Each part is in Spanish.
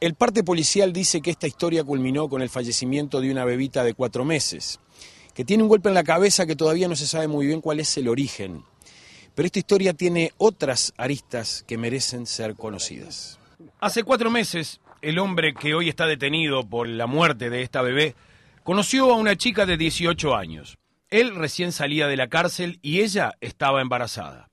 El parte policial dice que esta historia culminó con el fallecimiento de una bebita de cuatro meses, que tiene un golpe en la cabeza que todavía no se sabe muy bien cuál es el origen. Pero esta historia tiene otras aristas que merecen ser conocidas. Hace cuatro meses, el hombre que hoy está detenido por la muerte de esta bebé conoció a una chica de 18 años. Él recién salía de la cárcel y ella estaba embarazada.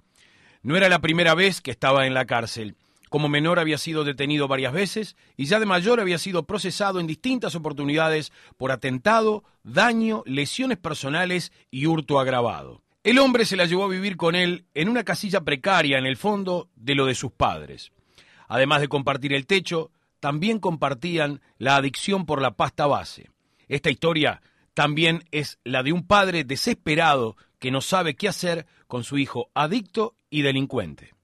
No era la primera vez que estaba en la cárcel. Como menor había sido detenido varias veces y ya de mayor había sido procesado en distintas oportunidades por atentado, daño, lesiones personales y hurto agravado. El hombre se la llevó a vivir con él en una casilla precaria en el fondo de lo de sus padres. Además de compartir el techo, también compartían la adicción por la pasta base. Esta historia también es la de un padre desesperado que no sabe qué hacer con su hijo adicto y delincuente.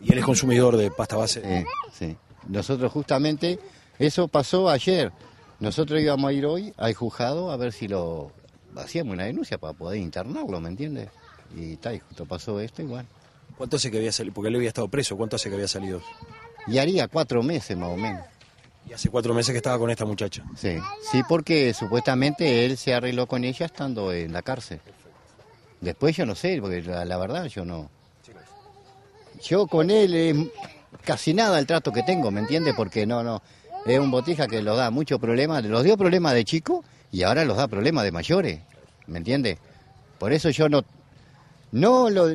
Y él es consumidor de pasta base. Eh, sí. Nosotros justamente, eso pasó ayer. Nosotros íbamos a ir hoy al juzgado a ver si lo hacíamos una denuncia para poder internarlo, ¿me entiendes? Y tal, y justo pasó esto igual. ¿Cuánto hace que había salido? Porque él había estado preso, ¿cuánto hace que había salido? Y haría cuatro meses más o menos. Y hace cuatro meses que estaba con esta muchacha. Sí, sí, porque supuestamente él se arregló con ella estando en la cárcel. Después yo no sé, porque la verdad yo no yo con él es casi nada el trato que tengo, ¿me entiendes? Porque no, no, es un botija que los da muchos problemas, los dio problemas de chico y ahora los da problemas de mayores, ¿me entiendes? Por eso yo no, no, lo,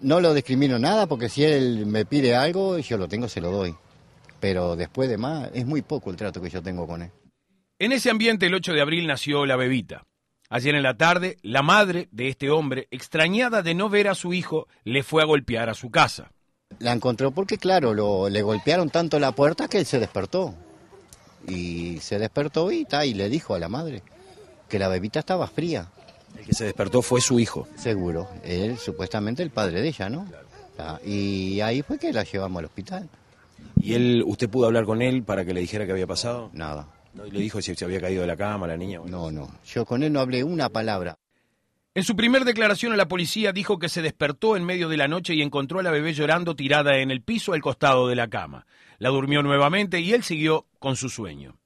no lo discrimino nada, porque si él me pide algo, yo lo tengo, se lo doy. Pero después de más, es muy poco el trato que yo tengo con él. En ese ambiente, el 8 de abril nació La Bebita, Ayer en la tarde, la madre de este hombre, extrañada de no ver a su hijo, le fue a golpear a su casa. La encontró porque, claro, lo, le golpearon tanto la puerta que él se despertó. Y se despertó y, y le dijo a la madre que la bebita estaba fría. El que se despertó fue su hijo. Seguro, él supuestamente el padre de ella, ¿no? y ahí fue que la llevamos al hospital. ¿Y él, usted pudo hablar con él para que le dijera qué había pasado? Nada. ¿No? ¿Y le dijo si se había caído de la cama la niña? No, no. Yo con él no hablé una palabra. En su primer declaración a la policía dijo que se despertó en medio de la noche y encontró a la bebé llorando tirada en el piso al costado de la cama. La durmió nuevamente y él siguió con su sueño.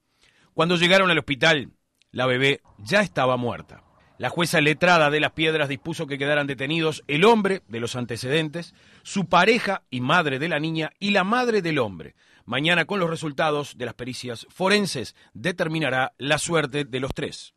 Cuando llegaron al hospital, la bebé ya estaba muerta. La jueza letrada de las piedras dispuso que quedaran detenidos el hombre de los antecedentes, su pareja y madre de la niña y la madre del hombre. Mañana con los resultados de las pericias forenses determinará la suerte de los tres.